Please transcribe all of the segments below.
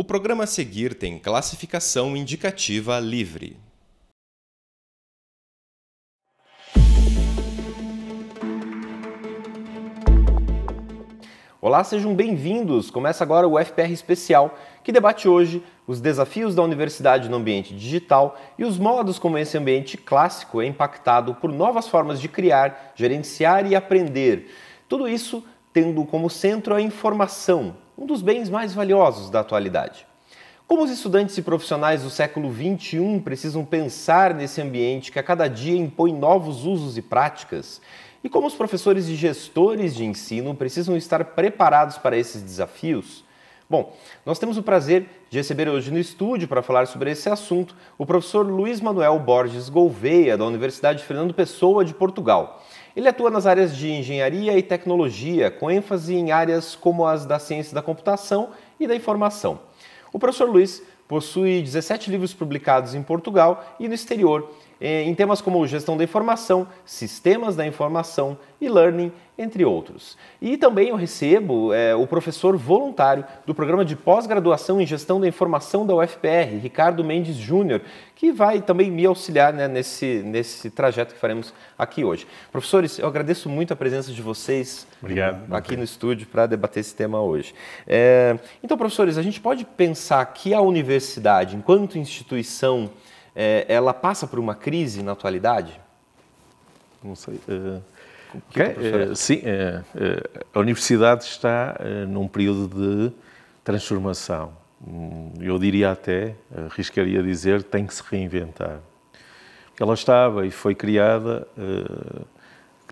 O programa a seguir tem classificação indicativa livre. Olá, sejam bem-vindos! Começa agora o FPR Especial, que debate hoje os desafios da universidade no ambiente digital e os modos como esse ambiente clássico é impactado por novas formas de criar, gerenciar e aprender. Tudo isso tendo como centro a informação, um dos bens mais valiosos da atualidade. Como os estudantes e profissionais do século XXI precisam pensar nesse ambiente que a cada dia impõe novos usos e práticas? E como os professores e gestores de ensino precisam estar preparados para esses desafios? Bom, nós temos o prazer de receber hoje no estúdio para falar sobre esse assunto o professor Luiz Manuel Borges Gouveia, da Universidade Fernando Pessoa de Portugal. Ele atua nas áreas de engenharia e tecnologia, com ênfase em áreas como as da ciência da computação e da informação. O professor Luiz possui 17 livros publicados em Portugal e no exterior, eh, em temas como gestão da informação, sistemas da informação e learning, entre outros. E também eu recebo é, o professor voluntário do programa de pós-graduação em gestão da informação da UFPR, Ricardo Mendes Júnior, que vai também me auxiliar né, nesse, nesse trajeto que faremos aqui hoje. Professores, eu agradeço muito a presença de vocês Obrigado. aqui no estúdio para debater esse tema hoje. É, então, professores, a gente pode pensar que a universidade, enquanto instituição, é, ela passa por uma crise na atualidade? Não sei. Uh, que okay. é, eh, sim, eh, a universidade está num período de transformação. Hum, eu diria até, arriscaria dizer, tem que se reinventar. Ela estava e foi criada,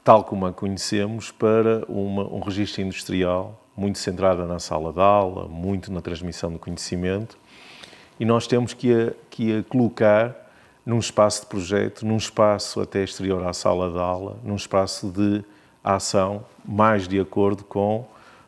tal como a conhecemos, para uma, um registro industrial muito centrada na sala de aula, muito na transmissão do conhecimento, e nós temos que a, que a colocar num espaço de projeto, num espaço até exterior à sala de aula, num espaço de ação mais de acordo com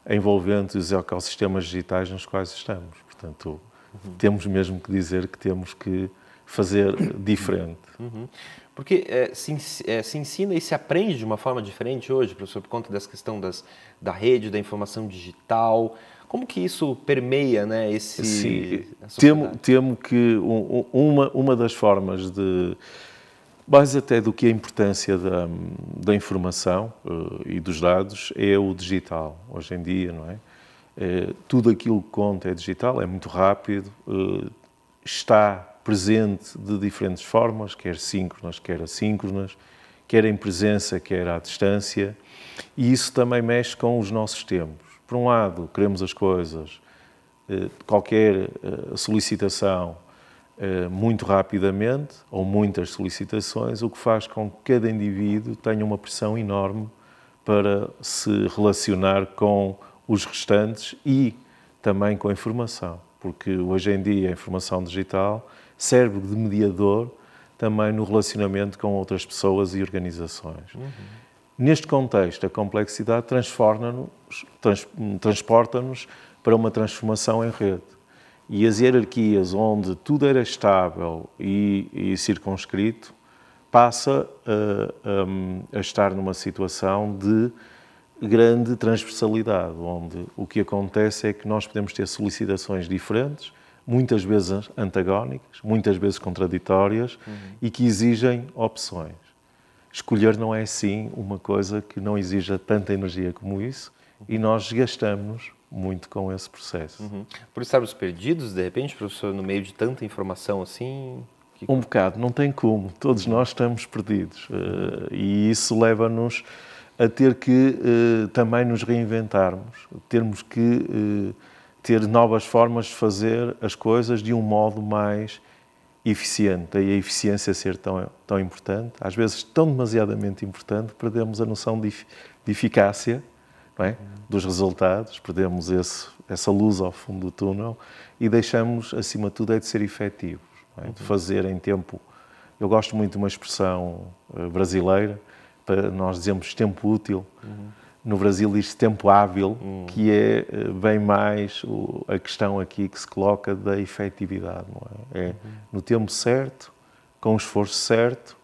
envolvendo os ecossistemas digitais nos quais estamos. Portanto, uhum. temos mesmo que dizer que temos que fazer diferente. Uhum. uhum. Porque é, se, é, se, ensina e se aprende de uma forma diferente hoje, professor, por conta dessa questão das, da rede, da informação digital, como que isso permeia né, esse. Sim, temo, temo que um, uma, uma das formas de. Mais até do que a importância da, da informação uh, e dos dados é o digital, hoje em dia, não é? Uh, tudo aquilo que conta é digital, é muito rápido, uh, está presente de diferentes formas, quer síncronas, quer assíncronas, quer em presença, quer à distância, e isso também mexe com os nossos tempos por um lado, queremos as coisas, eh, qualquer eh, solicitação eh, muito rapidamente, ou muitas solicitações, o que faz com que cada indivíduo tenha uma pressão enorme para se relacionar com os restantes e também com a informação, porque hoje em dia a informação digital serve de mediador também no relacionamento com outras pessoas e organizações. Uhum. Neste contexto, a complexidade transforma-nos, trans, transporta-nos para uma transformação em rede. E as hierarquias onde tudo era estável e, e circunscrito passa a, eh, a, eh, a estar numa situação de grande transversalidade, onde o que acontece é que nós podemos ter solicitações diferentes, muitas vezes antagónicas, muitas vezes contraditórias uhum. e que exigem opções escolher não é assim uma coisa que não exija tanta energia como isso e nós gastamos muito com esse processo. Uhum. Por estarmos perdidos, de repente, professor, no meio de tanta informação assim? Que... Um bocado, não tem como. Todos nós estamos perdidos. Uh, e isso leva-nos a ter que uh, também nos reinventarmos, termos que uh, ter novas formas de fazer as coisas de um modo mais eficiente, daí a eficiência ser tão, tão importante, às vezes tão demasiadamente importante, perdemos a noção de, de eficácia é? dos resultados, perdemos esse, essa luz ao fundo do túnel e deixamos, acima de tudo, é de ser efetivos, é? de uhum. fazer em tempo. Eu gosto muito de uma expressão eh, brasileira, para nós dizemos tempo útil. Uhum no Brasil diz tempo hábil, hum. que é eh, bem mais o, a questão aqui que se coloca da efetividade, é? é? no tempo certo, com o esforço certo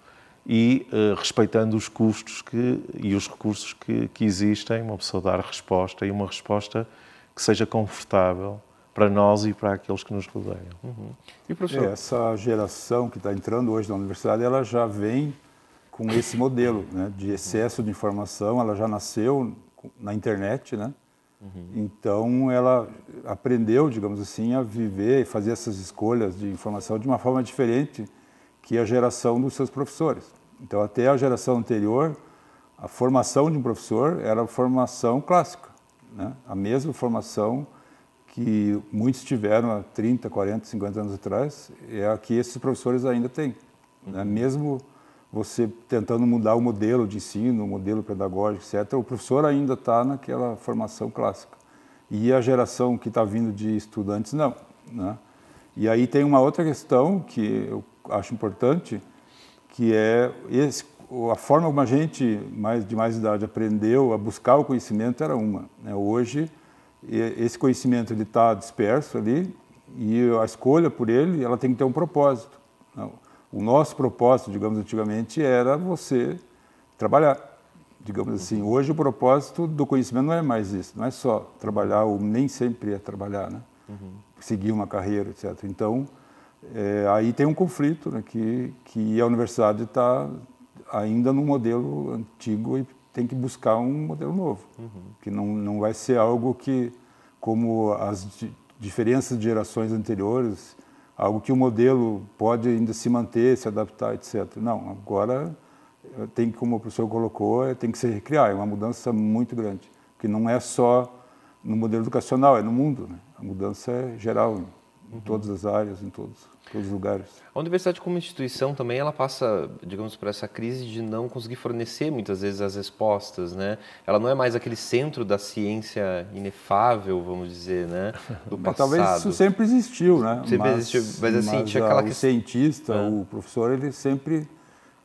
e uh, respeitando os custos que, e os recursos que, que existem, uma pessoa dar resposta e uma resposta que seja confortável para nós e para aqueles que nos rodeiam. Uhum. E professor? Essa geração que está entrando hoje na universidade, ela já vem com esse modelo né, de excesso de informação. Ela já nasceu na internet, né? Uhum. Então ela aprendeu, digamos assim, a viver e fazer essas escolhas de informação de uma forma diferente que a geração dos seus professores. Então até a geração anterior, a formação de um professor era formação clássica, né? A mesma formação que muitos tiveram há 30, 40, 50 anos atrás é a que esses professores ainda têm, né? Uhum. Mesmo você tentando mudar o modelo de ensino, o modelo pedagógico, etc., o professor ainda está naquela formação clássica. E a geração que está vindo de estudantes, não. Né? E aí tem uma outra questão que eu acho importante, que é esse, a forma como a gente mais, de mais idade aprendeu a buscar o conhecimento era uma. Né? Hoje, esse conhecimento está disperso ali e a escolha por ele ela tem que ter um propósito. Não? Né? O nosso propósito, digamos antigamente, era você trabalhar. Digamos assim, hoje o propósito do conhecimento não é mais isso, não é só trabalhar ou nem sempre é trabalhar, né? Uhum. Seguir uma carreira, etc. Então, é, aí tem um conflito né, que, que a universidade está ainda no modelo antigo e tem que buscar um modelo novo, uhum. que não, não vai ser algo que, como as diferenças de gerações anteriores, algo que o modelo pode ainda se manter, se adaptar, etc. Não, agora eh, tem como o professor colocou, eh, tem que se recriar, é uma mudança muito grande, que não é só no modelo educacional, é no mundo, né? a mudança é geral, em, em todas as áreas, em todos todos os lugares. A universidade como instituição também ela passa, digamos, por essa crise de não conseguir fornecer muitas vezes as respostas, né? Ela não é mais aquele centro da ciência inefável, vamos dizer, né? Do mas passado. Talvez isso sempre existiu, né? Sempre mas, existiu, mas assim mas, tinha aquela o que... cientista, ah. o professor, ele sempre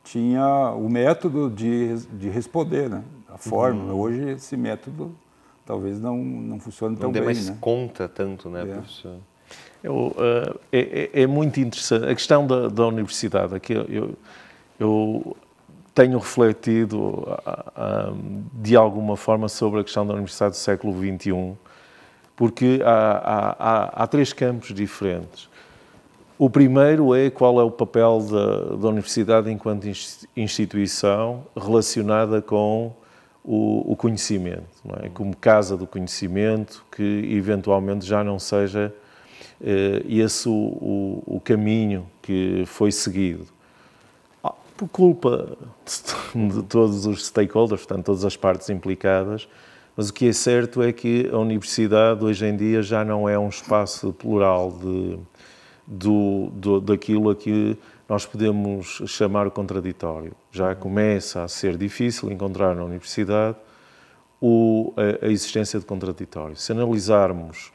tinha o método de, de responder, né? A forma. Uhum. Hoje esse método talvez não não funcione não tão bem, Não dê mais né? conta tanto, né, é. professor? Eu, eh, é, é, é, muito interessante. A questão da, da universidade, aqui eu, eu tenho refletido ah, ah, ah, de alguma forma sobre a questão da universidade do século XXI, porque há, há, há três campos diferentes. O primeiro é qual é o papel da, da universidade enquanto instituição relacionada com o, o conhecimento, é? como casa do conhecimento, que eventualmente já não seja eh, esse o, o, o caminho que foi seguido. Ah, por culpa de todos os stakeholders, portanto, todas as partes implicadas, mas o que é certo é que a universidade hoje em dia já não é um espaço plural de, do, do, daquilo a que nós podemos chamar o contraditório. Já começa a ser difícil encontrar na universidade o, a, a, existência de contraditório. Se analisarmos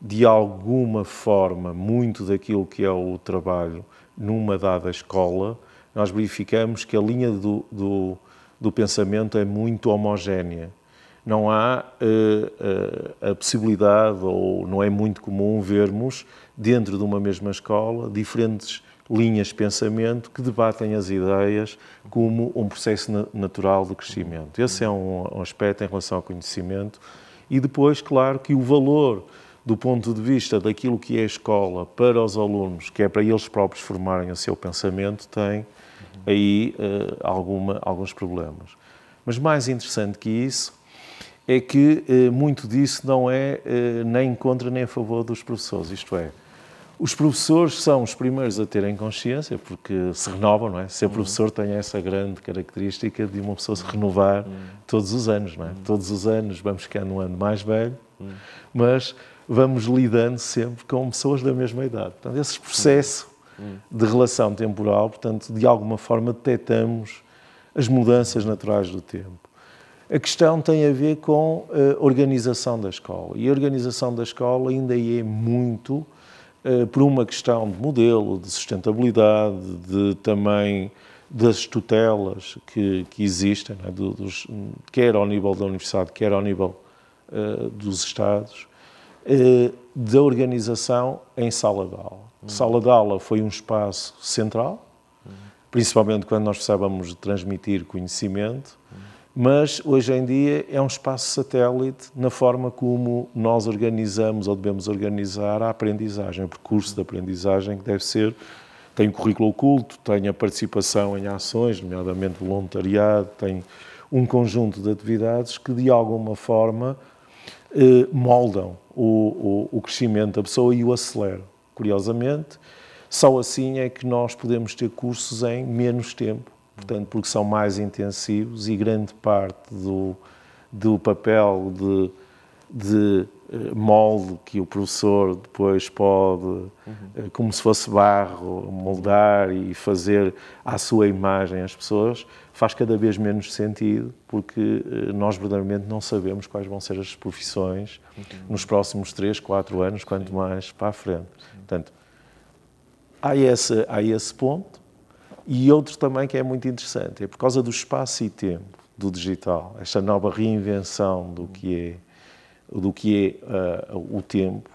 de alguma forma, muito daquilo que é o trabalho numa dada escola, nós verificamos que a linha do, do, do pensamento é muito homogénea. Não há uh, uh, a possibilidade, ou não é muito comum vermos, dentro de uma mesma escola, diferentes linhas de pensamento que debatem as ideias como um processo natural de crescimento. Esse é um aspecto em relação ao conhecimento. E depois, claro, que o valor do ponto de vista daquilo que é a escola para os alunos, que é para eles próprios formarem o seu pensamento, tem aí uh, alguma, alguns problemas. Mas mais interessante que isso é que uh, muito disso não é uh, nem contra nem a favor dos professores, isto é, os professores são os primeiros a terem consciência, porque se renovam, não é? Ser professor tem essa grande característica de uma pessoa se renovar todos os anos, não é? Todos os anos vamos ficando um ano mais velho, mas vamos lidando sempre com pessoas da mesma idade. Portanto, esse processo de relação temporal, portanto, de alguma forma detectamos as mudanças naturais do tempo. A questão tem a ver com a organização da escola. E a organização da escola ainda é muito eh, por uma questão de modelo, de sustentabilidade, de também das tutelas que, que existem, é? dos, quer ao nível da universidade, quer ao nível uh, dos Estados. Eh, da organização em sala de aula. Uhum. Sala de aula foi um espaço central, uhum. principalmente quando nós precisávamos de transmitir conhecimento, uhum. mas hoje em dia é um espaço satélite na forma como nós organizamos ou devemos organizar a aprendizagem, o percurso de aprendizagem que deve ser. Tem currículo oculto, tem a participação em ações, nomeadamente voluntariado, tem um conjunto de atividades que de alguma forma eh, moldam o, o, o crescimento da pessoa e o aceleram. Curiosamente, só assim é que nós podemos ter cursos em menos tempo, portanto, porque são mais intensivos e grande parte do, do papel de, de eh, molde que o professor depois pode, uhum. Eh, como se fosse barro, moldar e fazer à sua imagem as pessoas, faz cada vez menos sentido, porque eh, nós verdadeiramente não sabemos quais vão ser as profissões uhum. nos próximos 3, 4 anos, quanto mais para a frente. Sim. Portanto, há esse, há esse ponto. E outro também que é muito interessante, é por causa do espaço e tempo do digital, esta nova reinvenção do que é do que é uh, o tempo,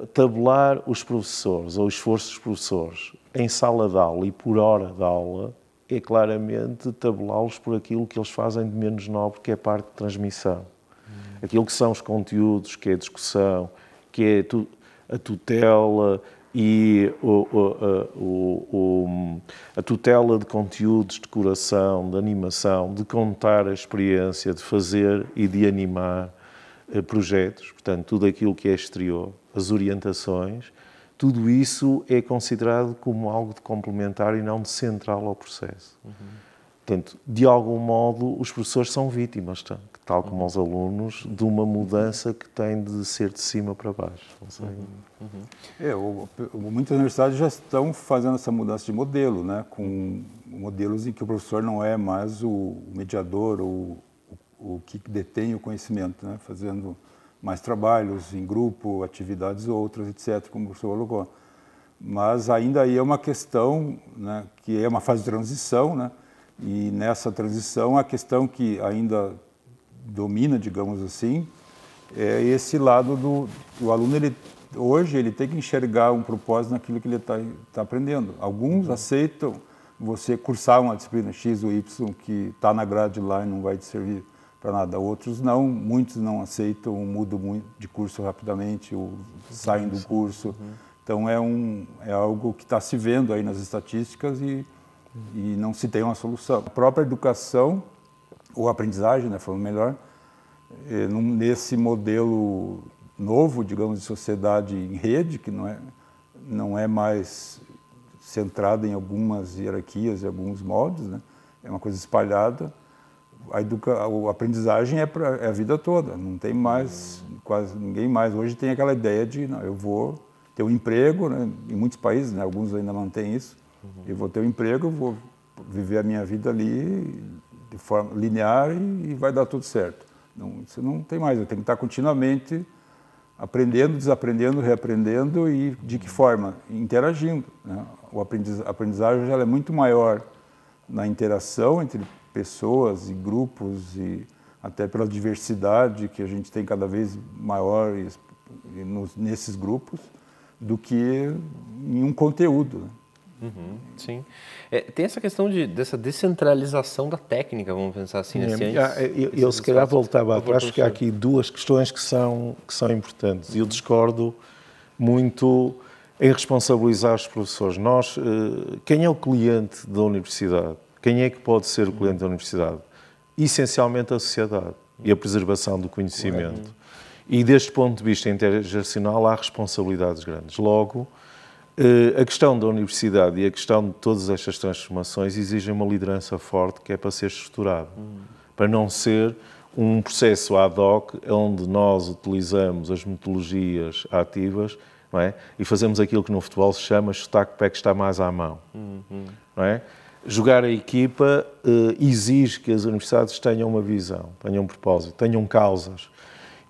uh, tabelar os professores ou o esforço dos professores em sala de aula e por hora de aula é claramente tabelá-los por aquilo que eles fazem de menos nobre, que é a parte de transmissão. Hum. Aquilo que são os conteúdos, que é a discussão, que é tu, a tutela e o, o, o, a tutela de conteúdos, de coração, de animação, de contar a experiência, de fazer e de animar. Eh, projetos, portanto, tudo aquilo que é exterior, as orientações, tudo isso é considerado como algo de complementar e não de central ao processo. Uhum. Portanto, de algum modo, os professores são vítimas, tá? tal como uhum. os alunos, de uma mudança que tem de ser de cima para baixo. Uhum, uhum. É, muitas universidades já estão fazendo essa mudança de modelo, né? com modelos em que o professor não é mais o mediador ou o que detém o conhecimento, né? fazendo mais trabalhos em grupo, atividades outras, etc., como o professor colocou. Mas ainda aí é uma questão né, que é uma fase de transição, né? e nessa transição a questão que ainda domina, digamos assim, é esse lado do aluno ele hoje ele tem que enxergar um propósito naquilo que ele está tá aprendendo. Alguns uhum. aceitam você cursar uma disciplina X ou Y que está na grade lá e não vai te servir para nada. Outros não, muitos não aceitam, mudam de curso rapidamente ou saem do curso. Uhum. Então é, um, é algo que está se vendo aí nas estatísticas e, e não se tem uma solução. A própria educação, ou aprendizagem, né, falando melhor, eh, nesse modelo novo, digamos, de sociedade em rede, que não é, não é mais centrada em algumas hierarquias e alguns modos, né? é uma coisa espalhada, a, educa, a aprendizagem é, pra, é a vida toda, não tem mais, quase ninguém mais hoje tem aquela ideia de, não, eu vou ter um emprego, né? em muitos países, né? alguns ainda mantêm isso, uhum. eu vou ter um emprego, vou viver a minha vida ali de forma linear e, e vai dar tudo certo. Não, isso não tem mais, eu tenho que estar continuamente aprendendo, desaprendendo, reaprendendo e de que forma? Interagindo. Né? O aprendiz, a aprendizagem ela é muito maior na interação entre pessoas e grupos e até pela diversidade que a gente tem cada vez maior nesses grupos do que em um conteúdo. Né? Uhum, sim. É, tem essa questão de, dessa descentralização da técnica, vamos pensar assim. Né? Ciência, assim, é, eu, eu se calhar voltava atrás, que há aqui duas questões que são, que são importantes. Eu discordo muito em responsabilizar os professores. Nós, eh, quem é o cliente da universidade? Quem é que pode ser o cliente da universidade? Essencialmente a sociedade e a preservação do conhecimento. E deste ponto de vista intergeracional há responsabilidades grandes. Logo, eh, a questão da universidade e a questão de todas estas transformações exigem uma liderança forte que é para ser estruturada, hum. para não ser um processo ad hoc onde nós utilizamos as metodologias ativas é? e fazemos aquilo que no futebol se chama chutar que pé que está mais à mão. Uhum. Não é? jogar a equipa eh, exige que as universidades tenham uma visão, tenham um propósito, tenham causas.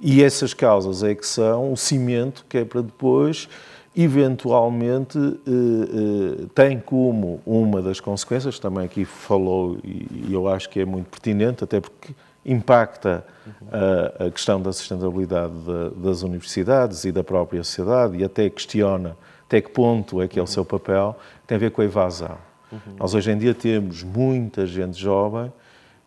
E essas causas é que são o cimento que é para depois, eventualmente, eh, eh tem como uma das consequências, também aqui falou e, e eu acho que é muito pertinente, até porque impacta a, eh, a questão da sustentabilidade de, das universidades e da própria sociedade e até questiona até que ponto é que é o seu papel, tem a ver com a evasão. Uhum. Nós hoje em dia temos muita gente jovem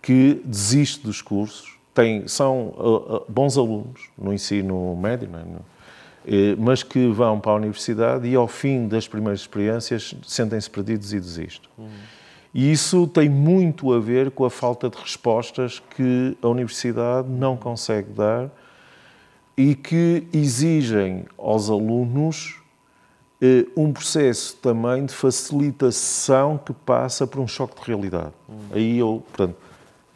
que desiste dos cursos, tem, são uh, uh, bons alunos no ensino médio, é? uh, mas que vão para a universidade e ao fim das primeiras experiências sentem-se perdidos e desistem. Uhum. E isso tem muito a ver com a falta de respostas que a universidade não consegue dar e que exigem aos alunos eh, um processo também de facilitação que passa por um choque de realidade. Hum. Aí eu, portanto,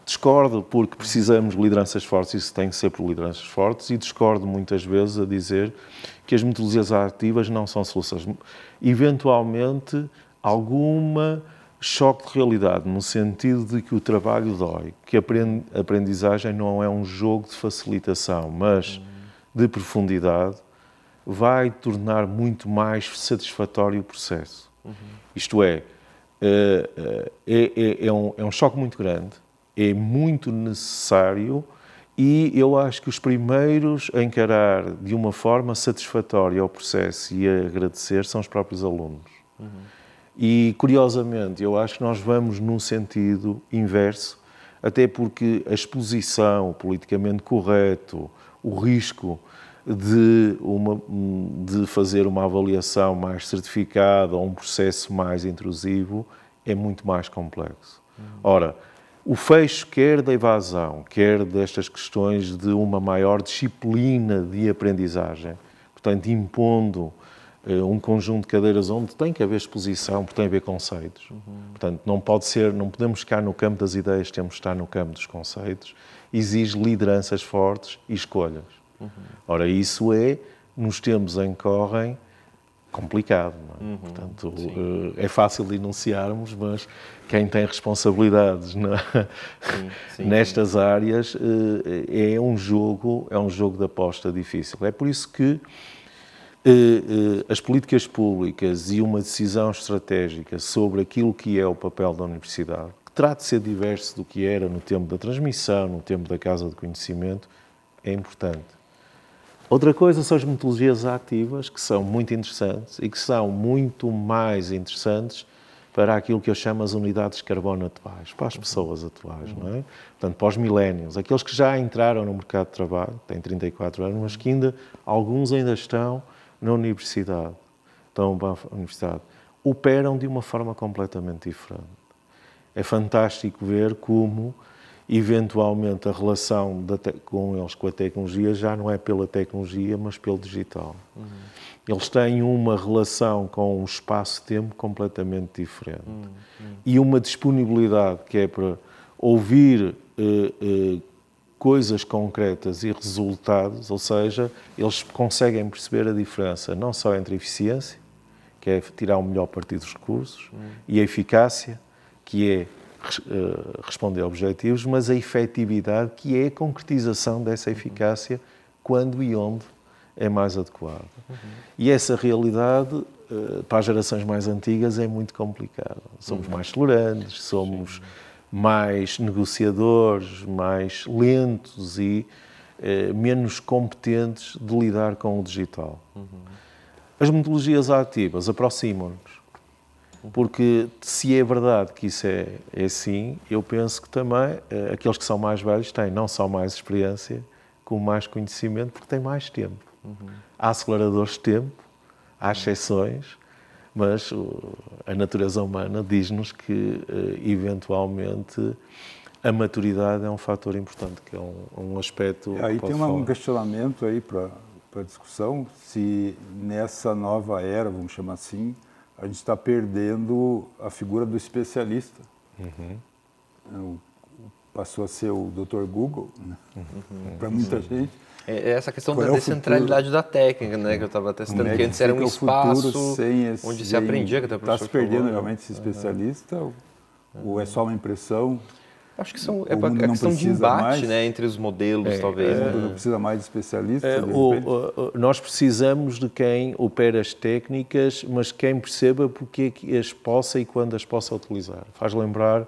discordo porque precisamos de lideranças fortes, isso tem que ser por lideranças fortes, e discordo muitas vezes a dizer que as metodologias ativas não são soluções. Eventualmente, alguma choque de realidade, no sentido de que o trabalho dói, que a aprendizagem não é um jogo de facilitação, mas hum. de profundidade, vai tornar muito mais satisfatório o processo. Uhum. Isto é, eh, eh, é, é, é, um, é um choque muito grande, é muito necessário e eu acho que os primeiros a encarar de uma forma satisfatória o processo e a agradecer são os próprios alunos. Uhum. E, curiosamente, eu acho que nós vamos num sentido inverso, até porque a exposição, o politicamente correto, o risco de, uma, de fazer uma avaliação mais certificada, ou um processo mais intrusivo, é muito mais complexo. Ora, o fecho quer da evasão, quer destas questões de uma maior disciplina de aprendizagem, portanto, impondo uh, um conjunto de cadeiras onde tem que haver exposição, porque tem a ver conceitos. Uhum. Portanto, não pode ser, não podemos ficar no campo das ideias, temos que estar no campo dos conceitos. Exige lideranças fortes e escolhas. Uhum. Ora, isso é, nos tempos em que correm, complicado. É? Uhum, Portanto, eh, é fácil denunciarmos mas quem tem responsabilidades na, é? sim, sim, nestas áreas eh, é um jogo, é um jogo de aposta difícil. É por isso que eh, as políticas públicas e uma decisão estratégica sobre aquilo que é o papel da universidade, que trata de ser diverso do que era no tempo da transmissão, no tempo da Casa de Conhecimento, é importante. Outra coisa são as metodologias ativas, que são muito interessantes e que são muito mais interessantes para aquilo que eu chamo as unidades de carbono atuais, para as pessoas atuais, não é? Portanto, para os milénios, aqueles que já entraram no mercado de trabalho, têm 34 anos, mas que ainda, alguns ainda estão na universidade, estão para a universidade, operam de uma forma completamente diferente. É fantástico ver como eventualmente a relação com eles com a tecnologia já não é pela tecnologia, mas pelo digital. Uhum. Eles têm uma relação com o espaço-tempo completamente diferente. Uhum. E uma disponibilidade que é para ouvir uh, uh, coisas concretas e resultados, ou seja, eles conseguem perceber a diferença não só entre eficiência, que é tirar o melhor partido dos recursos, uhum. e a eficácia, que é eh, responder a objetivos, mas a efetividade, que é a concretização dessa eficácia quando e onde é mais adequada. Uhum. E essa realidade, eh, para as gerações mais antigas, é muito complicada. Somos uhum. mais tolerantes, somos Sim. mais negociadores, mais lentos e eh, menos competentes de lidar com o digital. Uhum. As metodologias ativas aproximam-nos porque se é verdade que isso é, é assim, eu penso que também eh, aqueles que são mais velhos têm não só mais experiência, como mais conhecimento, porque têm mais tempo. Uhum. Há aceleradores de tempo, há exceções, mas a natureza humana diz-nos que, eh, eventualmente, a maturidade é um fator importante, que é um, um aspecto. Aí ah, tem um questionamento aí para para discussão se nessa nova era, vamos chamar assim, a gente está perdendo a figura do especialista. Uhum. É, passou a ser o Dr. Google, né? uhum. para muita uhum. gente. É, é essa questão Qual da é descentralidade futuro? da técnica, né, que eu estava testando, é que antes era um espaço esse, onde se aprendia que Está se perdendo falou, né? realmente esse uhum. especialista? Uhum. Ou é só uma impressão? Acho que são, é a questão de embate né, entre os modelos, é, talvez. É, né? Não precisa mais de especialistas. É, o, o, nós precisamos de quem opera as técnicas, mas quem perceba porque é as possa e quando as possa utilizar. Faz lembrar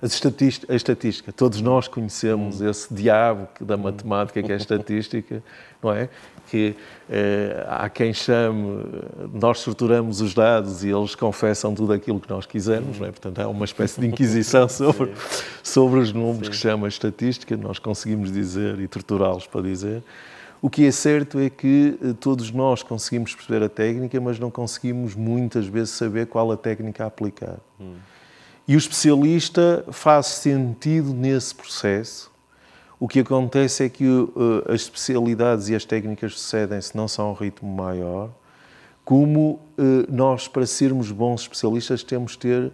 as estatística, a estatística, todos nós conhecemos hum. esse diabo da hum. matemática que é a estatística, não é? Que eh, há quem chame, nós estruturamos os dados e eles confessam tudo aquilo que nós quisermos, não é? Portanto, há uma espécie de inquisição sobre, sobre os números Sim. que chama estatística, nós conseguimos dizer e torturá-los para dizer. O que é certo é que eh, todos nós conseguimos perceber a técnica, mas não conseguimos muitas vezes saber qual a técnica a aplicar. Hum. E o especialista faz sentido nesse processo. O que acontece é que uh, as especialidades e as técnicas sucedem-se não são a um ritmo maior, como uh, nós, para sermos bons especialistas, temos, ter,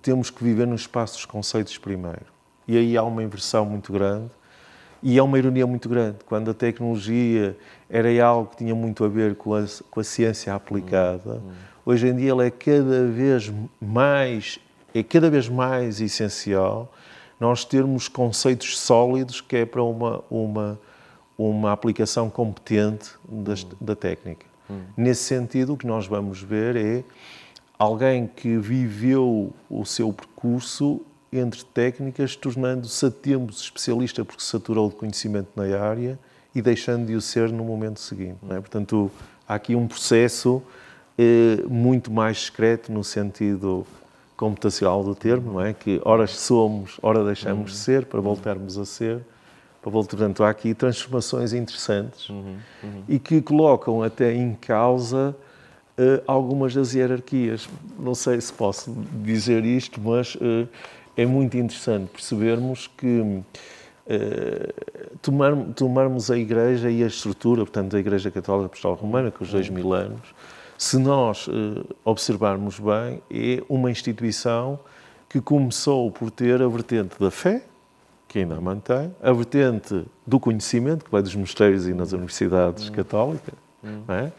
temos que viver no espaço dos conceitos primeiro. E aí há uma inversão muito grande e é uma ironia muito grande. Quando a tecnologia era algo que tinha muito a ver com a, com a ciência aplicada, hum, hum. hoje em dia ela é cada vez mais é cada vez mais essencial nós termos conceitos sólidos que é para uma, uma, uma aplicação competente das, da técnica. Nesse sentido, o que nós vamos ver é alguém que viveu o seu percurso entre técnicas, tornando-se a tempo especialista porque saturou de conhecimento na área e deixando de o ser no momento seguinte. É? Portanto, há aqui um processo eh, muito mais discreto no sentido computacional do termo, não é? Que ora somos, ora deixamos uhum. ser para voltarmos a ser. Para voltar, portanto, há aqui transformações interessantes uhum. Uhum. e que colocam até em causa uh, algumas das hierarquias. Não sei se posso dizer isto, mas uh, é muito interessante percebermos que Uh, tomar, tomarmos a Igreja e a estrutura, portanto, da Igreja Católica Apostólica Romana, com os dois uhum. mil anos, se nós eh, observarmos bem, é uma instituição que começou por ter a vertente da fé, que ainda a mantém, a vertente do conhecimento, que vai dos mosteiros e nas universidades hum. católicas, hum. É?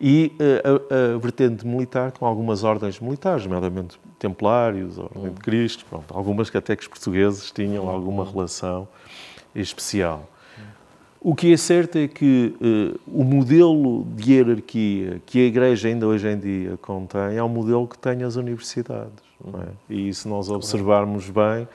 e eh, a, a, vertente militar com algumas ordens militares, nomeadamente templários, Ordem hum. de Cristo, pronto, algumas que até que os portugueses tinham hum. alguma relação especial. O que é certo é que uh, o modelo de hierarquia que a Igreja ainda hoje em dia contém é o modelo que tem as universidades. É? E se nós observarmos bem,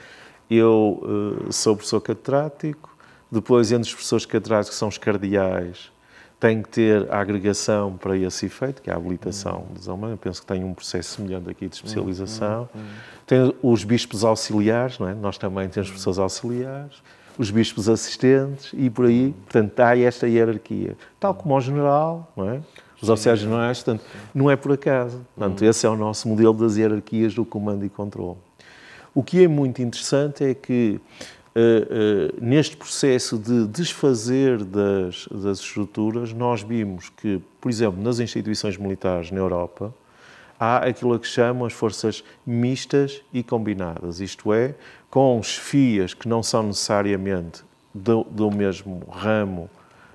eu uh, sou professor catedrático, depois entre os professores catedráticos que são os cardeais, tem que ter a agregação para esse efeito, que é a habilitação uhum. dos Eu penso que tem um processo semelhante aqui de hum, especialização. Uhum. Tem os bispos auxiliares, não é? nós também temos hum. professores auxiliares os bispos assistentes e por aí. Portanto, há esta hierarquia. Tal como ao general, não é? os oficiais generais, portanto, não é por acaso. Portanto, esse é o nosso modelo das hierarquias do comando e controle. O que é muito interessante é que, uh, uh, neste processo de desfazer das, das estruturas, nós vimos que, por exemplo, nas instituições militares na Europa, há aquilo que chamam as forças mistas e combinadas, isto é, com chefias que não são necessariamente do, do mesmo ramo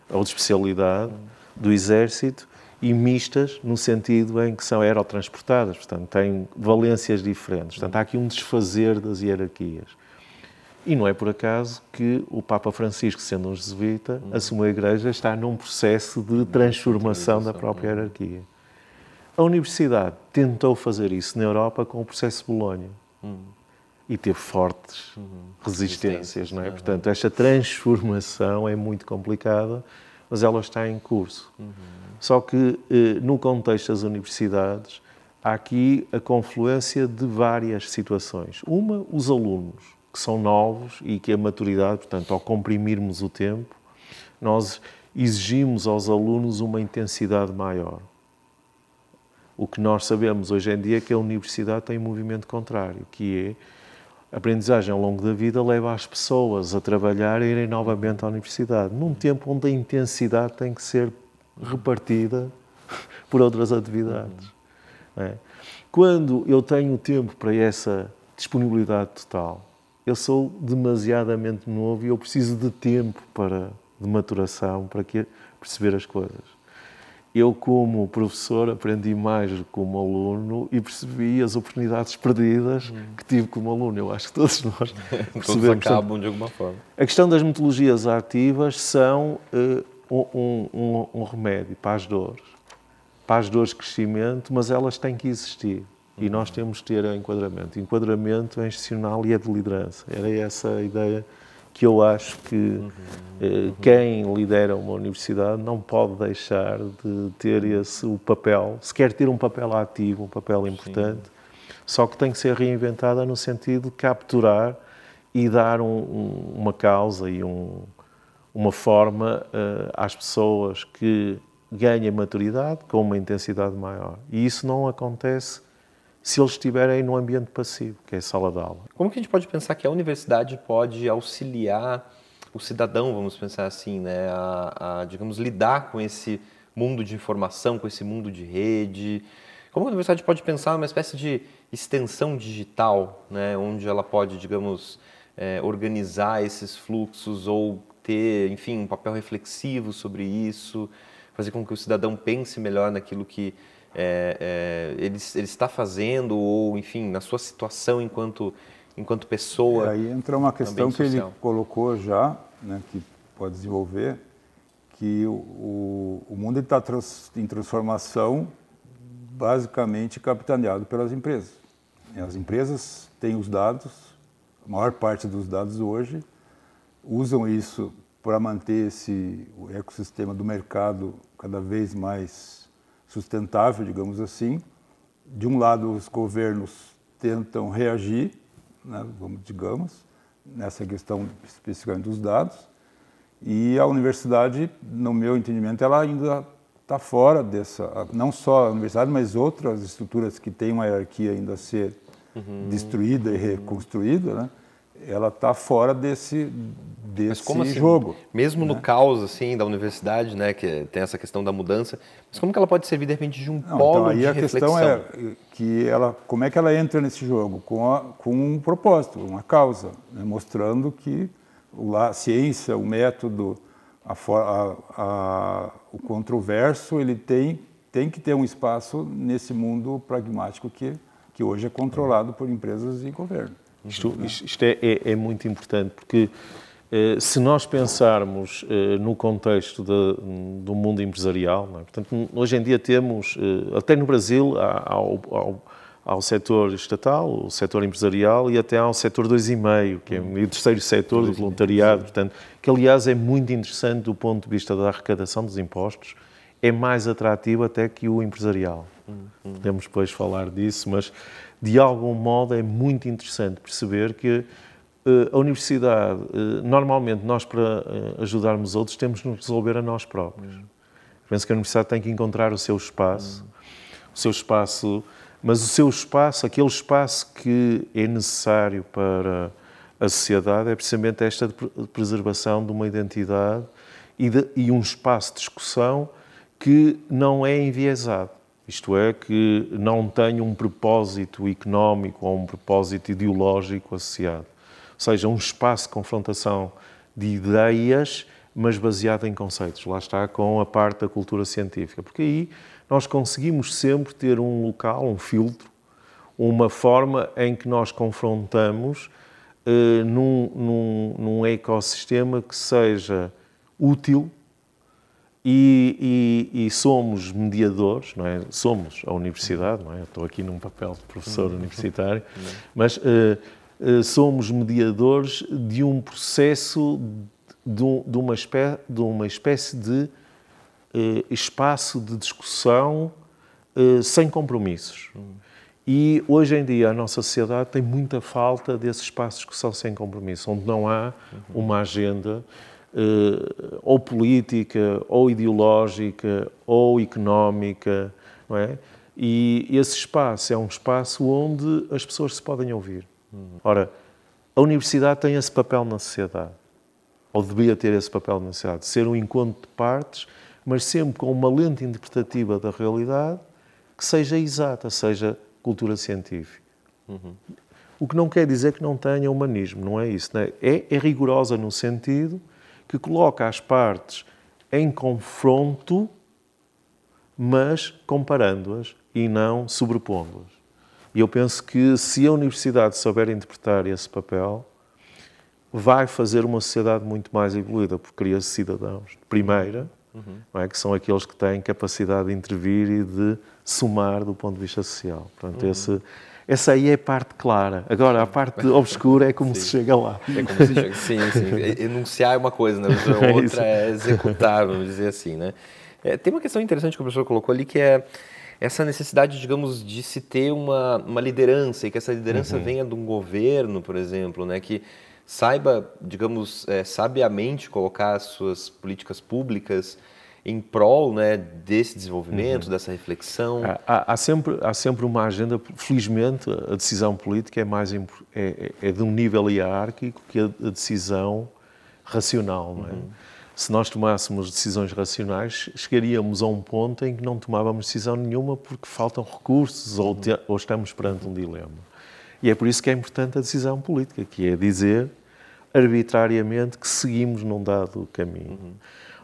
ou de especialidade do Exército e mistas no sentido em que são aerotransportadas, portanto, têm valências diferentes. Portanto, há aqui um desfazer das hierarquias. E não é por acaso que o Papa Francisco, sendo um jesuíta, assumiu uhum. a Igreja, está num processo de transformação da própria é. hierarquia. A universidade tentou fazer isso na Europa com o processo de Bolonha. E teve fortes resistências, não é? Uhum. Portanto, esta transformação é muito complicada, mas ela está em curso. Uhum. Só que, eh, no contexto das universidades, há aqui a confluência de várias situações. Uma, os alunos, que são novos e que a maturidade, portanto, ao comprimirmos o tempo, nós exigimos aos alunos uma intensidade maior. O que nós sabemos hoje em dia é que a universidade tem um movimento contrário, que é a aprendizagem ao longo da vida leva as pessoas a trabalhar e irem novamente à universidade, num tempo onde a intensidade tem que ser repartida por outras atividades. É? Quando eu tenho tempo para essa disponibilidade total, eu sou demasiadamente novo e eu preciso de tempo para de maturação para que perceber as coisas eu, como professor, aprendi mais como aluno e percebi as oportunidades perdidas hum. que tive como aluno. Eu acho que todos nós percebemos. todos acabam de alguma forma. A questão das metodologias ativas são uh, um, um, um, remédio para as dores, para as dores de crescimento, mas elas têm que existir. E nós hum. temos que ter enquadramento. Enquadramento é institucional e é de liderança. Era essa a ideia que eu acho que uhum. Uhum. quem lidera uma universidade não pode deixar de ter esse o papel, se quer ter um papel ativo, um papel importante, Sim. só que tem que ser reinventada no sentido de capturar e dar um, um, uma causa e um, uma forma uh, às pessoas que ganhem maturidade com uma intensidade maior. E isso não acontece se eles estiverem no ambiente passivo, que é a sala de aula. Como que a gente pode pensar que a universidade pode auxiliar o cidadão, vamos pensar assim, né, a, a digamos lidar com esse mundo de informação, com esse mundo de rede? Como a universidade pode pensar uma espécie de extensão digital, né, onde ela pode, digamos, é, organizar esses fluxos ou ter, enfim, um papel reflexivo sobre isso, fazer com que o cidadão pense melhor naquilo que é, é, ele, ele está fazendo ou, enfim, na sua situação enquanto, enquanto pessoa. E é, aí entra uma questão que ele colocou já, né, que pode desenvolver, que o, o mundo está trans, em transformação basicamente capitaneado pelas empresas. As empresas têm os dados, a maior parte dos dados hoje, usam isso para manter esse o ecossistema do mercado cada vez mais sustentável, digamos assim. De um lado, os governos tentam reagir, né, vamos digamos, nessa questão especificamente dos dados, e a universidade, no meu entendimento, ela ainda está fora dessa, não só a universidade, mas outras estruturas que têm uma hierarquia ainda a ser uhum. destruída e reconstruída, né? ela está fora desse, desse como, assim, jogo. Mesmo né? no caos assim da universidade, né, que tem essa questão da mudança, mas como que ela pode servir de repente de um Não, polo então, aí de a reflexão? questão é que ela, como é que ela entra nesse jogo com, a, com um propósito, uma causa, né? mostrando que a ciência, o método, a, a, o controverso, ele tem tem que ter um espaço nesse mundo pragmático que que hoje é controlado por empresas e governo. Isto, isto é, é, é, muito importante, porque eh, se nós pensarmos eh, no contexto de, do mundo empresarial, é? portanto, hoje em dia temos, eh, até no Brasil, ao, ao, ao setor estatal, o setor empresarial e até ao setor 2,5, que é o terceiro setor do voluntariado, portanto, que aliás é muito interessante do ponto de vista da arrecadação dos impostos, é mais atrativo até que o empresarial. Hum, hum. Podemos depois falar disso, mas de algum modo é muito interessante perceber que eh, a universidade, eh, normalmente nós para eh, ajudarmos outros temos de nos resolver a nós próprios. Uhum. Penso que a universidade tem que encontrar o seu espaço, uhum. o seu espaço, mas o seu espaço, aquele espaço que é necessário para a sociedade é precisamente esta de preservação de uma identidade e, de, e um espaço de discussão que não é enviesado. Isto é, que não tem um propósito económico ou um propósito ideológico associado. Ou seja, um espaço de confrontação de ideias, mas baseado em conceitos. Lá está com a parte da cultura científica. Porque aí nós conseguimos sempre ter um local, um filtro, uma forma em que nós confrontamos eh, num, num, num ecossistema que seja útil e, e, e, somos mediadores, não é? Somos a universidade, não é? Eu estou aqui num papel de professor uhum. universitário, mas uh, uh, somos mediadores de um processo de, de, uma, espé de uma, espécie de uh, espaço de discussão sem compromissos. Uhum. E hoje em dia a nossa sociedade tem muita falta desse espaço de discussão sem compromisso, onde não há uhum. uma agenda eh, ou política, ou ideológica, ou económica, não é? E esse espaço é um espaço onde as pessoas se podem ouvir. Uhum. Ora, a universidade tem esse papel na sociedade, ou devia ter esse papel na sociedade, ser um encontro de partes, mas sempre com uma lente interpretativa da realidade que seja exata, seja cultura científica. Uhum. O que não quer dizer que não tenha humanismo, não é isso. Não é? É, é rigorosa no sentido que coloca as partes em confronto, mas comparando-as e não sobrepondo-as. E eu penso que se a universidade souber interpretar esse papel, vai fazer uma sociedade muito mais evoluída, porque cria cidadãos de primeira, uhum. é? que são aqueles que têm capacidade de intervir e de somar do ponto de vista social. Portanto, uhum. esse essa aí é a parte clara. Agora, a parte obscura é como sim. se chega lá. É como se chega, sim, sim. Enunciar é uma coisa, né? a é outra é, é executar, vamos dizer assim, né? É, tem uma questão interessante que o professor colocou ali, que é essa necessidade, digamos, de se ter uma, uma liderança e que essa liderança uhum. venha de um governo, por exemplo, né? Que saiba, digamos, é, sabiamente colocar as suas políticas públicas em prol né, desse desenvolvimento, uhum. dessa reflexão? Há, há, sempre, há sempre uma agenda, felizmente, a decisão política é, mais, é, é, é de um nível hierárquico que a, decisão racional. Não é? Uhum. Se nós tomássemos decisões racionais, chegaríamos a um ponto em que não tomávamos decisão nenhuma porque faltam recursos uhum. ou, te, ou estamos perante um dilema. E é por isso que é importante a decisão política, que é dizer arbitrariamente que seguimos num dado caminho. Uhum.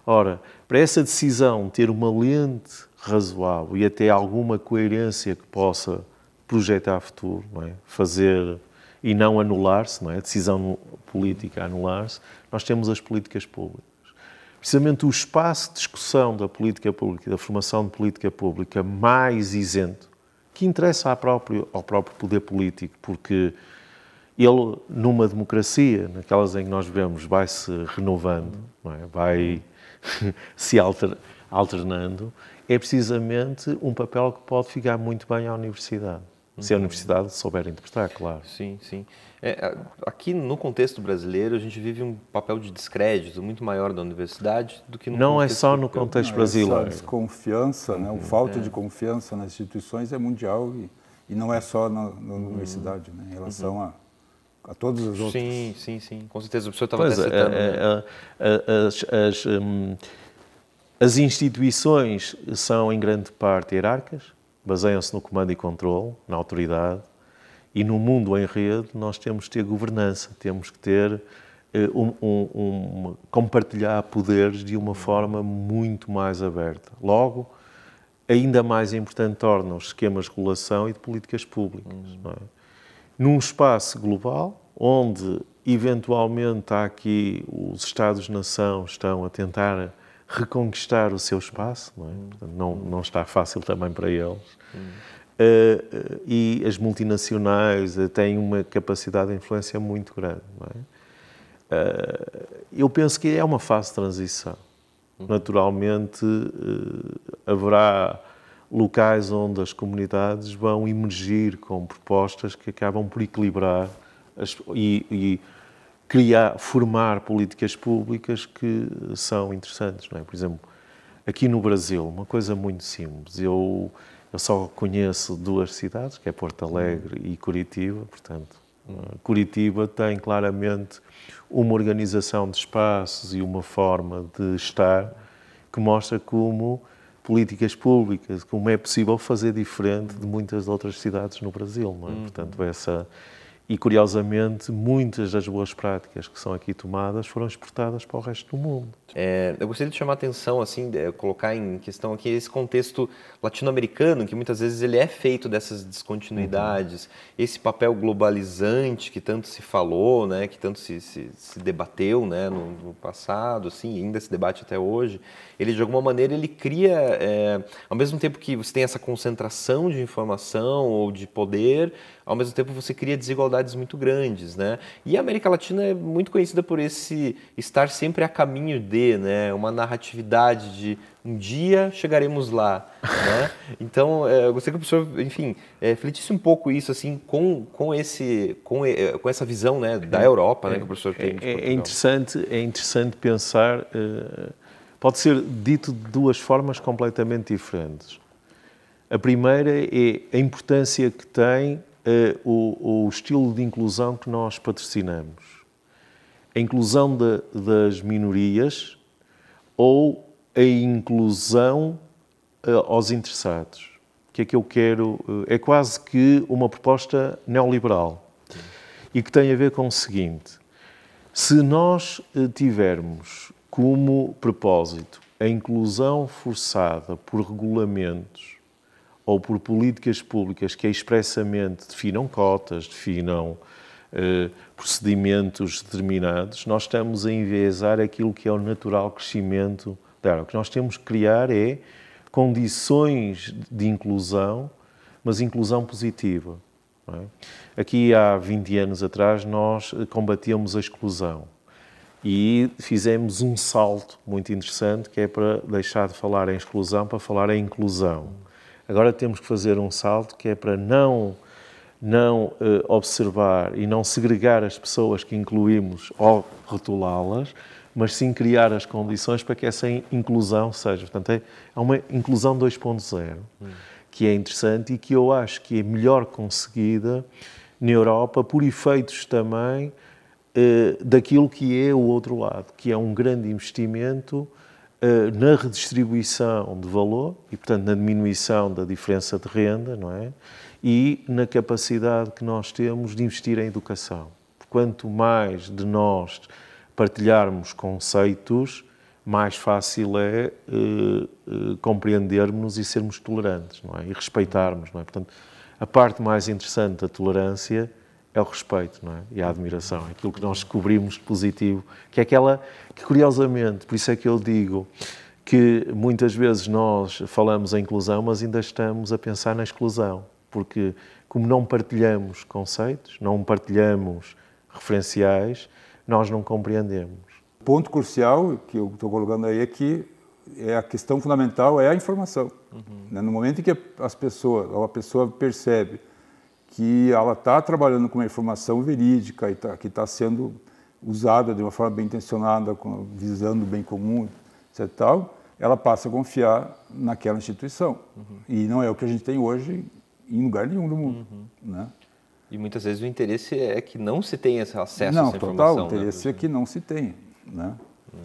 Ora, para essa decisão ter uma lente razoável e até alguma coerência que possa projetar futuro, é? fazer e não anular-se, não é? a decisão política anular-se, nós temos as políticas públicas. Precisamente o espaço de discussão da política pública, da formação de política pública mais isento, que interessa ao próprio, ao próprio poder político, porque ele, numa democracia, naquelas em que nós vivemos, vai se renovando, é? vai se alter, alternando, é precisamente um papel que pode ficar muito bem à universidade. Uhum. Se a uhum. universidade souber interpretar, claro. Sim, sim. É, aqui no contexto brasileiro, a gente vive um papel de descrédito muito maior da universidade do que no Não é só no contexto é brasileiro. Essa desconfiança, né? o uhum. falta é. de confiança nas instituições é mundial e, e não é só na, na uhum. universidade, né? em relação a a todas as outras. Sim, sim, sim, com certeza. O professor estava pois, até é, citando. É, né? é, as, as, hum, as instituições são, em grande parte, hierárquicas, baseiam-se no comando e controle, na autoridade, e no mundo em rede nós temos que ter governança, temos que ter eh, um, um, um, compartilhar poderes de uma forma muito mais aberta. Logo, ainda mais importante torna os esquemas de regulação e de políticas públicas. Hum. É? num espaço global onde eventualmente há aqui os Estados-nação estão a tentar reconquistar o seu espaço, não, é? Portanto, não, não, está fácil também para eles. Uh, e as multinacionais eh, têm uma capacidade de influência muito grande. É? Uh, eu penso que é uma fase de transição. Naturalmente, uh, haverá locais onde as comunidades vão emergir com propostas que acabam por equilibrar as, e, e, criar, formar políticas públicas que são interessantes, não é? Por exemplo, aqui no Brasil, uma coisa muito simples. Eu eu só conheço duas cidades, que é Porto Alegre e Curitiba, portanto, Curitiba tem claramente uma organização de espaços e uma forma de estar que mostra como políticas públicas, como é possível fazer diferente de muitas outras cidades no Brasil, não é? Hum. Portanto, essa e, curiosamente, muitas das boas práticas que são aqui tomadas foram exportadas para o resto do mundo. É, eu gostaria de chamar a atenção, assim, eh, colocar em questão aqui esse contexto latino-americano, que muitas vezes ele é feito dessas descontinuidades, uhum. esse papel globalizante que tanto se falou, né, que tanto se, se, se debateu né, no, no, passado, assim, ainda se debate até hoje, ele, de alguma maneira, ele cria, é, ao mesmo tempo que você tem essa concentração de informação ou de poder, ao mesmo tempo você cria desigualdades muito grandes, né? E a América Latina é muito conhecida por esse estar sempre a caminho de, né? Uma narratividade de um dia chegaremos lá, né? Então, é, eu gostaria que o professor, enfim, é, um pouco isso, assim, com, com, esse, com, eh, com essa visão né, da é, Europa, né, é, né, que o professor é, tem. É, é interessante, é interessante pensar, uh, pode ser dito de duas formas completamente diferentes. A primeira é a importância que tem eh, o, o estilo de inclusão que nós patrocinamos. A inclusão de, das minorias ou a inclusão eh, aos interessados. O que é que eu quero? Eh, é quase que uma proposta neoliberal Sim. e que tem a ver com o seguinte: se nós tivermos como propósito a inclusão forçada por regulamentos ou por políticas públicas que expressamente definam cotas, definam eh, procedimentos determinados, nós estamos a enviesar aquilo que é o natural crescimento da área. O que nós temos que criar é condições de inclusão, mas inclusão positiva. É? Aqui há 20 anos atrás nós eh, combatíamos a exclusão e fizemos um salto muito interessante que é para deixar de falar em exclusão para falar em inclusão Agora temos que fazer um salto que é para não não eh, observar e não segregar as pessoas que incluímos ou rotulá-las, mas sim criar as condições para que essa inclusão seja. Portanto, é, é uma inclusão 2.0, hum. que é interessante e que eu acho que é melhor conseguida na Europa por efeitos também eh, daquilo que é o outro lado, que é um grande investimento eh, na redistribuição de valor e, portanto, na diminuição da diferença de renda, não é? E na capacidade que nós temos de investir em educação. Quanto mais de nós partilharmos conceitos, mais fácil é eh, eh, compreendermos e sermos tolerantes, não é? E respeitarmos, não é? Portanto, a parte mais interessante da tolerância é o respeito não é? e a admiração, é aquilo que nós descobrimos positivo, que é aquela que, curiosamente, por isso é que eu digo que muitas vezes nós falamos em inclusão, mas ainda estamos a pensar na exclusão, porque como não partilhamos conceitos, não partilhamos referenciais, nós não compreendemos. O ponto crucial que eu estou colocando aí é que é a questão fundamental é a informação. Uhum. Né? No momento em que as pessoas, ou a pessoa percebe que ela está trabalhando com uma informação verídica e tá, que está sendo usada de uma forma bem intencionada, com, visando o bem comum, etc. Tal, ela passa a confiar naquela instituição. Uhum. E não é o que a gente tem hoje em lugar nenhum do mundo. Uhum. Né? E muitas vezes o interesse é que não se tenha acesso não, a essa total, informação. Não, né? total, o interesse né? é que não se tenha. Né? Uhum.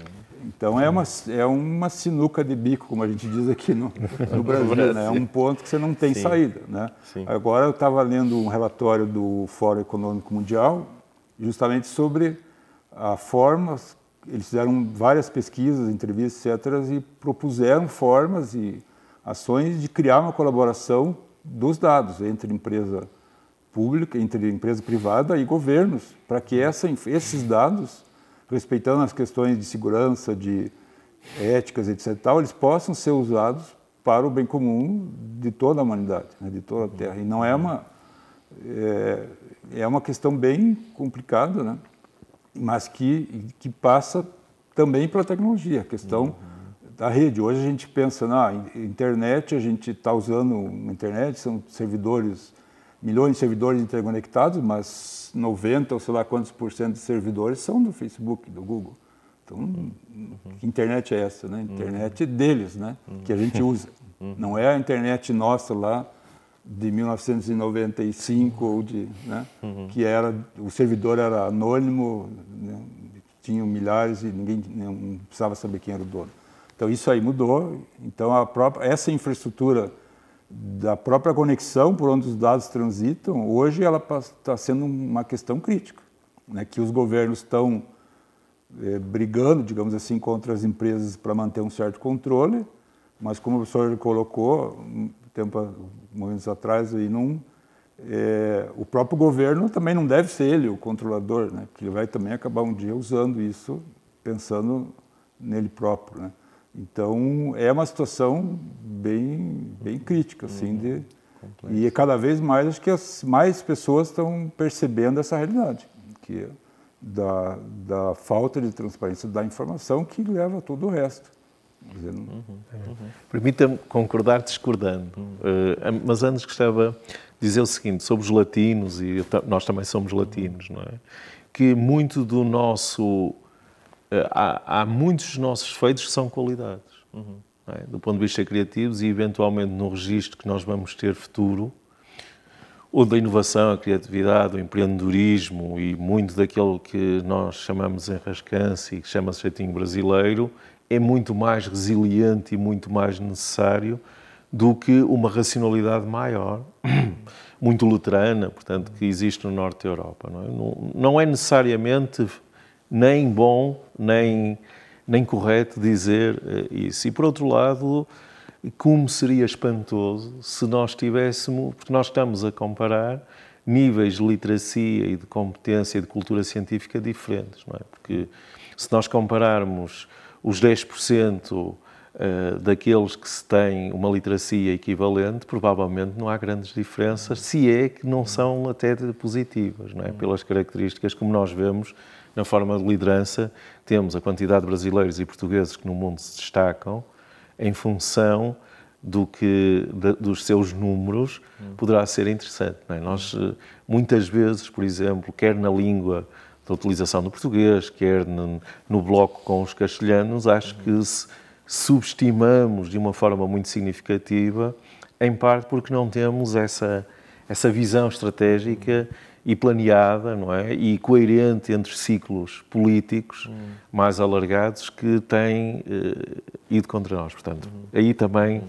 Então é uma, é uma sinuca de bico, como a gente diz aqui no, no Brasil, né? é um ponto que você não tem Sim. saída. Né? Sim. Agora eu estava lendo um relatório do Fórum Econômico Mundial, justamente sobre a forma, eles fizeram várias pesquisas, entrevistas, etc., e propuseram formas e ações de criar uma colaboração dos dados entre empresa pública, entre empresa privada e governos, para que essa, esses dados respeitando as questões de segurança, de éticas, etc., tal, eles possam ser usados para o bem comum de toda a humanidade, né, de toda a uhum. Terra. E não é uma é, é uma questão bem complicada, né? mas que que passa também pela tecnologia, a questão uhum. da rede. Hoje a gente pensa ah, na internet, a gente está usando internet, são servidores milhões de servidores interconectados, mas 90 ou sei lá quantos por cento de servidores são do Facebook, do Google. Então, uhum. que internet é essa, né? Internet uhum. deles, né? Uhum. Que a gente usa. Uhum. Não é a internet nossa lá de 1995 ou de, né? Uhum. Que era o servidor era anônimo, né? tinham milhares e ninguém não precisava saber quem era o dono. Então isso aí mudou. Então a própria essa infraestrutura da própria conexão por onde os dados transitam, hoje ela está sendo uma questão crítica, né? que os governos estão eh, brigando, digamos assim, contra as empresas para manter um certo controle, mas como o professor colocou um tempo, momentos atrás, aí não eh, o próprio governo também não deve ser ele o controlador, né? que ele vai também acabar um dia usando isso, pensando nele próprio. Né? Então, é uma situação bem, bem crítica, assim, uhum. de, e cada vez mais, acho que as, mais pessoas estão percebendo essa realidade, que da, da falta de transparência da informação que leva a todo o resto. Dizer, Uhum, é. uhum. Permita-me concordar discordando, uh, mas antes gostava de dizer o seguinte, sobre os latinos, e nós também somos latinos, não é? Que muito do nosso eh, há, há muitos dos nossos feitos que são qualidades, uhum. é? do ponto de vista criativos e eventualmente no registro que nós vamos ter futuro, ou da inovação, a criatividade, o empreendedorismo e muito daquilo que nós chamamos em e que chama-se jeitinho brasileiro, é muito mais resiliente e muito mais necessário do que uma racionalidade maior, muito luterana, portanto, que existe no norte da Europa. Não é, não, não é necessariamente nem bom, nem, nem correto dizer eh, isso. E por outro lado, como seria espantoso se nós tivéssemos, porque nós estamos a comparar níveis de literacia e de competência e de cultura científica diferentes, não é? Porque se nós compararmos os 10% eh, daqueles que se têm uma literacia equivalente, provavelmente não há grandes diferenças, se é que não são até positivas, não é? Pelas características como nós vemos na forma de liderança, temos a quantidade de brasileiros e portugueses que no mundo se destacam em função do que de, dos seus números hum. poderá ser interessante. É? Nós eh, muitas vezes, por exemplo, quer na língua da utilização do português, quer no, no bloco com os castelhanos, acho hum. que se subestimamos de uma forma muito significativa, em parte porque não temos essa essa visão estratégica hum e planeada, não é? E coerente entre ciclos políticos mais alargados que têm uh, ido contra nós. Portanto, aí também hum.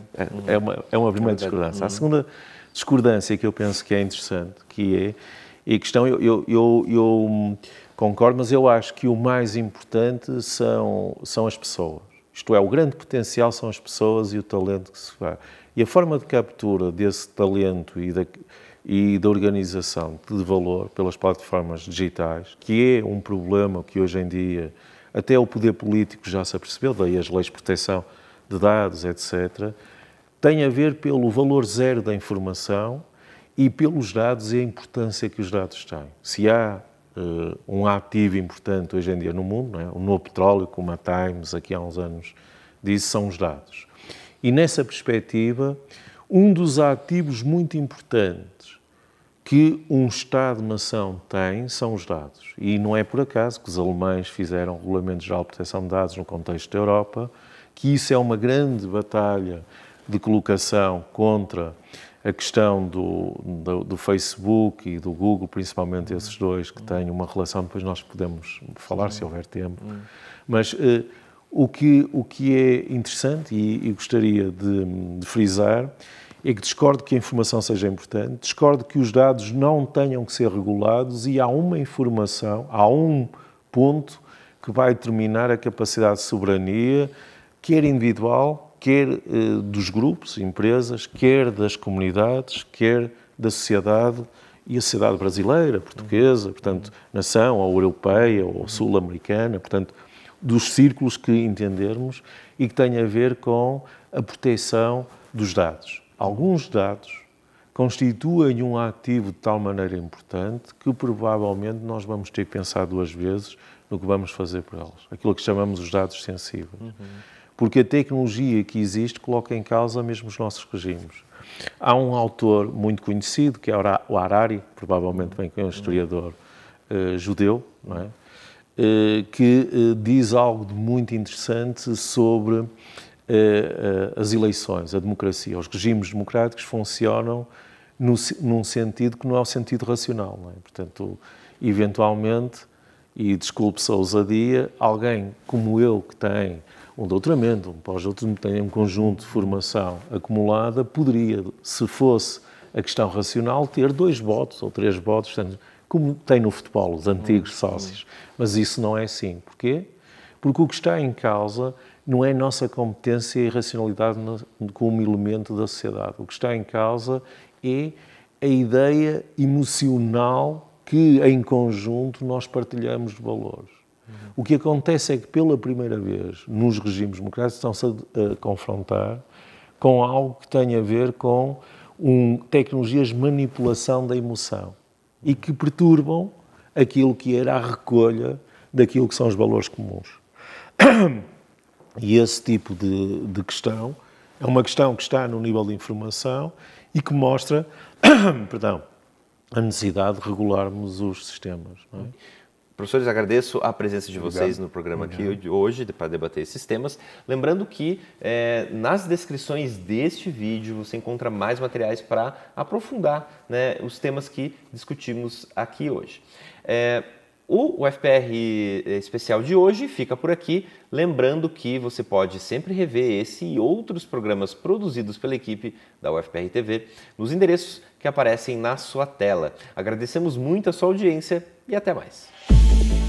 é, é, uma, é uma primeira uhum. discordância. A uhum. segunda discordância que eu penso que é interessante, que é a questão, eu, eu, eu, eu, concordo, mas eu acho que o mais importante são, são as pessoas. Isto é, o grande potencial são as pessoas e o talento que se faz. E a forma de captura desse talento e da e da organização de valor pelas plataformas digitais, que é um problema que hoje em dia até o poder político já se apercebeu, daí as leis de proteção de dados, etc., tem a ver pelo valor zero da informação e pelos dados e a importância que os dados têm. Se há uh, um ativo importante hoje em dia no mundo, é? o novo petróleo, como a Times aqui há uns anos disse, são os dados. E nessa perspectiva, um dos ativos muito importante que um Estado-nação tem são os dados. E não é por acaso que os alemães fizeram o Regulamento Geral de Proteção de Dados no contexto da Europa, que isso é uma grande batalha de colocação contra a questão do, do, do, Facebook e do Google, principalmente esses dois que têm uma relação, depois nós podemos falar se houver tempo. Mas uh, o, que, o que é interessante e, e gostaria de, de frisar é que discordo que a informação seja importante, discordo que os dados não tenham que ser regulados e há uma informação, há um ponto que vai determinar a capacidade de soberania, quer individual, quer eh, dos grupos, empresas, quer das comunidades, quer da sociedade e a sociedade brasileira, portuguesa, portanto, nação, ou europeia, ou sul-americana, portanto, dos círculos que entendermos e que tenha a ver com a proteção dos dados alguns dados constituem um ativo de tal maneira importante que provavelmente nós vamos ter que pensar duas vezes no que vamos fazer por eles. Aquilo que chamamos os dados sensíveis. Uhum. Porque a tecnologia que existe coloca em causa mesmo os nossos regimes. Há um autor muito conhecido, que é o Harari, provavelmente bem é um historiador uh, judeu, é? uh, que uh, diz algo de muito interessante sobre eh, eh, as eleições, a democracia, os regimes democráticos funcionam no, num sentido que não é o sentido racional. É? Portanto, eventualmente, e desculpe-se a ousadia, alguém como eu, que tem um doutoramento, um pós-doutoramento, tem um conjunto de formação acumulada, poderia, se fosse a questão racional, ter dois votos ou três votos, como tem no futebol, os antigos hum, sócios. Mas isso não é assim. Porquê? Porque o que está em causa não é nossa competência e racionalidade como elemento da sociedade. O que está em causa é a ideia emocional que, em conjunto, nós partilhamos de valores. Uhum. O que acontece é que, pela primeira vez, nos regimes democráticos, estão-se a, a confrontar com algo que tem a ver com um, tecnologias de manipulação da emoção e que perturbam aquilo que era a recolha daquilo que são os valores comuns. E esse tipo de, de questão é uma questão que está no nível de informação e que mostra, perdão, a necessidade de regularmos os sistemas. Não é? Professores, agradeço a presença de vocês Obrigado. no programa Obrigado. aqui hoje para debater esses temas. Lembrando que é, nas descrições deste vídeo você encontra mais materiais para aprofundar né, os temas que discutimos aqui hoje. É, o FPR eh, especial de hoje fica por aqui, lembrando que você pode sempre rever esse e outros programas produzidos pela equipe da UFPR TV nos endereços que aparecem na sua tela. Agradecemos muito a sua audiência e até mais.